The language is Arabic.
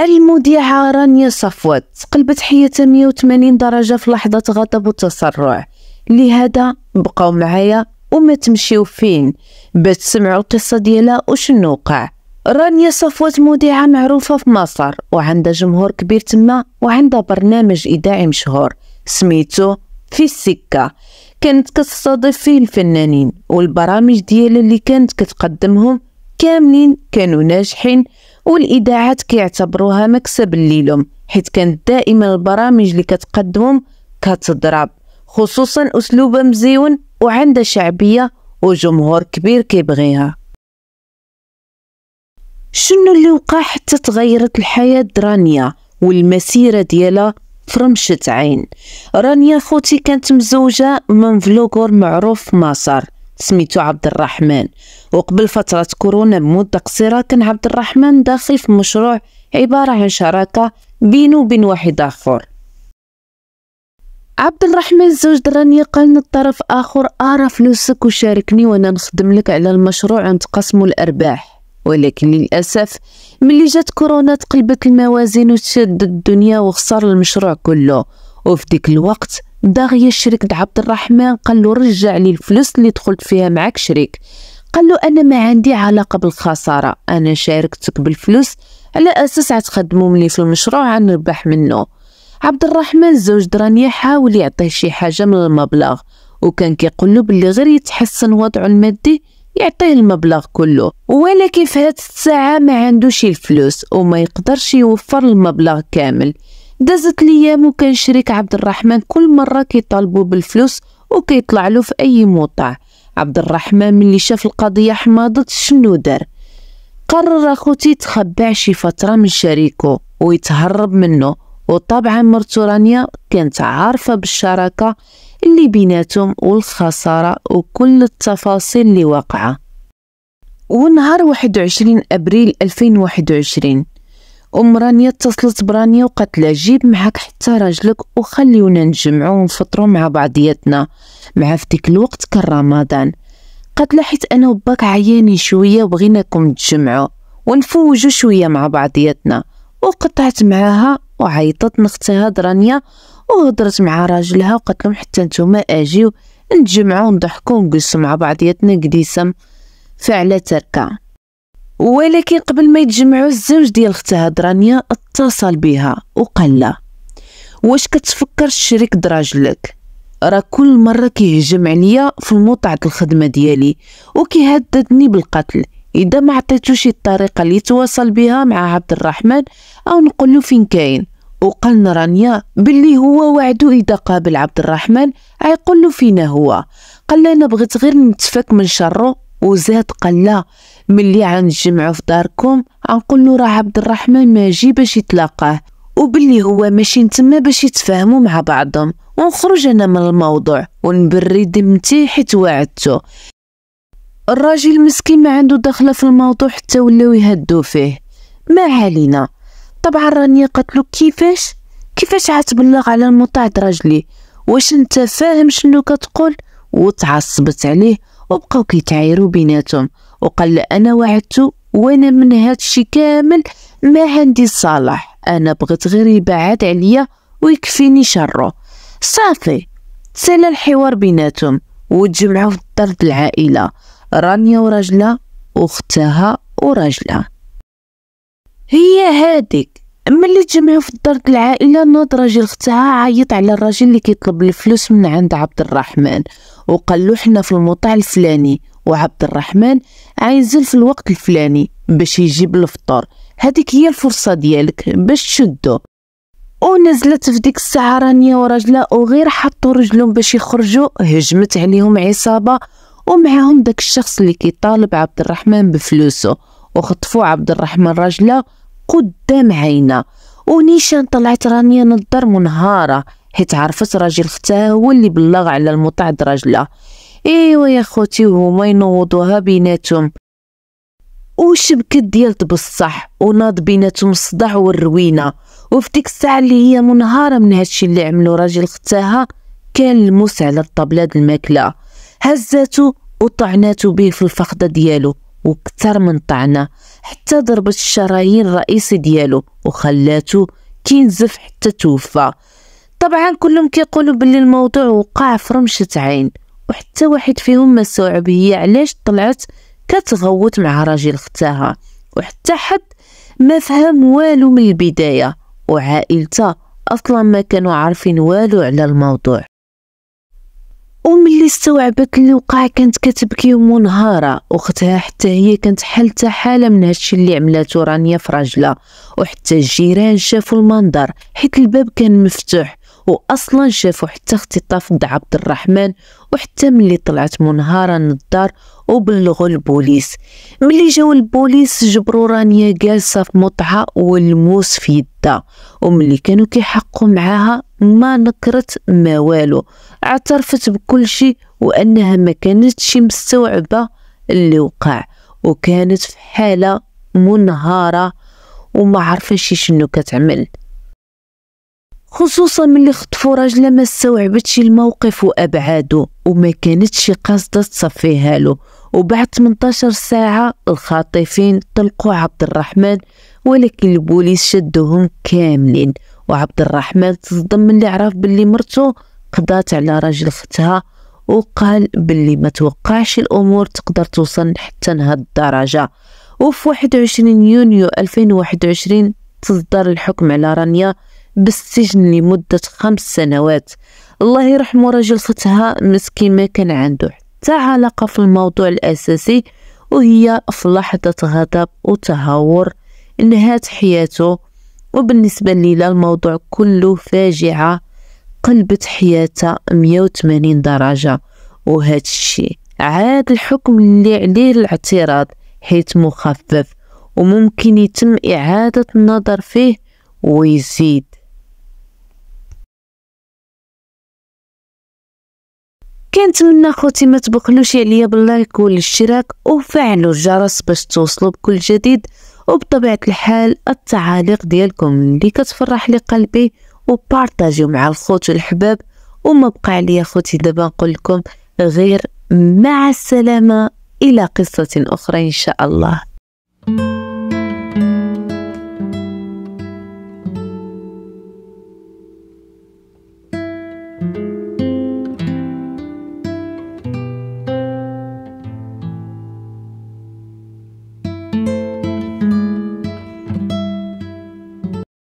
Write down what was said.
المذيعة رانيا صفوت قلبت حياتها 180 درجة في لحظة غضب وتسرع لهذا بقاو معايا وما تمشيو فين باش تسمعوا القصة ديالها وشنو وقع رانيا صفوت مذيعة معروفة في مصر وعندها جمهور كبير تما وعندها برنامج إذاعي مشهور سميتو في السكة كانت كتستضيف فيه الفنانين والبرامج ديالها اللي كانت كتقدمهم كاملين كانوا ناجحين والاذاعات كيعتبروها مكسب ليلهم حيت كانت دائما البرامج اللي كتقدمهم كتضرب خصوصا اسلوبها مزيون وعندها شعبيه وجمهور كبير كيبغيها شنو اللي وقع حتى تغيرت الحياه رانيا والمسيره ديالها فرمشت عين رانيا خوتي كانت مزوجة من فلوغور معروف في مصر سميتو عبد الرحمن وقبل فترة كورونا بمدة قصيرة كان عبد الرحمن داخل في مشروع عبارة عن شراكة بينه وبين واحد آخر عبد الرحمن زوج دراني قال الطرف آخر أرى فلوسك وشاركني وأنا نخدم لك على المشروع نتقاسموا الأرباح ولكن للأسف ملي جات كورونا تقلبت الموازين وتشد الدنيا وخسر المشروع كله وفي ديك الوقت داغية الشريك عبد الرحمن قال له رجع لي الفلوس اللي دخلت فيها معك شريك قال له انا ما عندي علاقه بالخساره انا شاركتك بالفلوس على اساس غتخدموا مني في المشروع غنربح منه عبد الرحمن زوج درانيا حاول يعطيه شي حاجه من المبلغ وكان كيقول له باللي غير يتحسن وضعه المادي يعطيه المبلغ كله ولكن في هذه الساعه ما عندوش الفلوس وما يقدرش يوفر المبلغ كامل دازت ليام وكان شريك عبد الرحمن كل مره كيطالبو بالفلوس وكيطلع له في اي موطع عبد الرحمن ملي شاف القضيه حماضت شنو دار قرر اخوتي يتخبع شي فتره من شريكو ويتهرب منه وطبعا مرتو رانيا كانت عارفه بالشراكه اللي بيناتهم والخساره وكل التفاصيل اللي واقعه ونهار 21 ابريل 2021 ام رانيا اتصلت برانيا وقالت لها جيب معاك حتى راجلك وخليونا نجمعو ونفطرو مع بعضياتنا مع فديك الوقت كان رمضان قالت لها حيت انا وباك عياني شويه وبغيناكم تجمعوا ونفوجو شويه مع بعضياتنا وقطعت معاها وعيطت نختها درانيا وهضرت مع راجلها وقالت لهم حتى نتوما اجيو نتجمعوا ونضحكوا ونجلسوا مع بعضياتنا قديسم فعلى تركه ولكن قبل ما يتجمعوا الزوج ديال ختها درانيا اتصل بها وقال لها واش كتفكر الشريك دراجلك راه كل مره كيهجم عليا في المطعة الخدمه ديالي وكيهددني بالقتل اذا ما عطيتوش الطريقه اللي يتواصل بها مع عبد الرحمن او نقول له فين كاين وقال رانيا باللي هو وعدو اذا قابل عبد الرحمن عيقول له فينا هو قال انا بغيت غير نتفك من شره وزاد قال لا ملي غنجمعو في داركم غنقول له راه عبد الرحمن ماجي باش يتلاقاه وبلي هو ماشي تما باش يتفاهموا مع بعضهم ونخرج انا من الموضوع ونبري دمتي حيت وعدته الراجل مسكين ما عنده دخله في الموضوع حتى ولاو يهدو فيه ما علينا طبعا راني قتلو كيفاش كيفاش عتبلغ على المطاعد راجلي واش انت فاهم شنو كتقول وتعصبت عليه وبقاو كيتعايروا بيناتهم وقال انا وعدته وانا من هادشي كامل ما عندي صالح انا بغيت غير يبعد عليا ويكفيني شره صافي تسال الحوار بيناتهم وتجمعوا في الدار العائله رانيا وراجلها واختها وراجلها هي هاديك ملي تجمعوا في الدار العائله ناض راجل اختها عيط على الراجل اللي كيطلب الفلوس من عند عبد الرحمن وقال له حنا في الموطع الفلاني وعبد الرحمن عايزين في الوقت الفلاني باش يجيب الفطور هذيك هي الفرصه ديالك باش تشدو ونزلت في ديك الساعه رانيا وراجله وغير حطوا رجلهم باش يخرجوا هجمت عليهم عصابه ومعهم داك الشخص اللي كيطالب عبد الرحمن بفلوسه وخطفوا عبد الرحمن راجله قدام عينا ونيشان طلعت رانيا نضر منهاره حيت عرفت راجل ختها هو اللي بلغ على المتعد راجله ايوا يا خوتي وهما ينوضوها بيناتهم وشبكت ديالت بصح وناض بيناتهم الصداع والروينه وفي ديك الساعه اللي هي منهاره من هادشي اللي عملو راجل ختاها كان الموس على الطبله د الماكله هزاتو وطعناتو به في الفخده ديالو وكتر من طعنه حتى ضربت الشرايين الرئيسي ديالو وخلاته كينزف حتى توفى طبعا كلهم كيقولوا باللي الموضوع وقع في رمشه عين وحتى واحد فيهم ما استوعب هي علاش طلعت كتغوت مع راجل ختاها وحتى حد ما فهم والو من البداية وعائلتها أصلا ما كانوا عارفين والو على الموضوع اللي استوعبت اللي وقع كانت كتبكي ومنهارة أختها حتى هي كانت حالتها حالة من هادشي اللي عملته رانيا في راجلها وحتى الجيران شافوا المنظر حيت الباب كان مفتوح واصلا شافوا حتى اختطاف د عبد الرحمن وحتى ملي طلعت منهارة من الدار وبلغوا البوليس ملي جاو البوليس جبروا رانيا جالسة في مطعة والموس في يدها وملي كانوا كيحقوا معاها ما نكرت ما والو اعترفت بكل شيء وانها ما كانتش مستوعبة اللي وقع وكانت في حالة منهارة وما عرفاش شنو كتعمل خصوصا ملي خطفوا راجله ما استوعبتش الموقف وابعاده وما كانتش قاصده تصفيها له وبعد 18 ساعه الخاطفين طلقوا عبد الرحمن ولكن البوليس شدوهم كاملين وعبد الرحمن تصدم ملي عرف باللي مرته قضات على راجل اختها وقال باللي ما توقعش الامور تقدر توصل حتى لهاد الدرجه وفي 21 يونيو 2021 تصدر الحكم على رانيا بالسجن لمدة خمس سنوات الله يرحمه رجل فتها مسكين ما كان عنده حتى علاقة في الموضوع الأساسي وهي في لحظة غضب وتهور انهات حياته وبالنسبة ليلى الموضوع كله فاجعة قلبت حياتها 180 درجة وهذا الشيء عاد الحكم اللي عليه الاعتراض حيث مخفف وممكن يتم إعادة النظر فيه ويزيد كنتمنى خوتي ما تبخلوش عليا باللايك والاشتراك وفعلوا الجرس باش توصلوا بكل جديد وبطبيعه الحال التعاليق ديالكم اللي كتفرح لي قلبي وبارطاجيو مع الخوت والحباب وما بقى عليا خوتي دابا نقول لكم غير مع السلامه الى قصه اخرى ان شاء الله thank you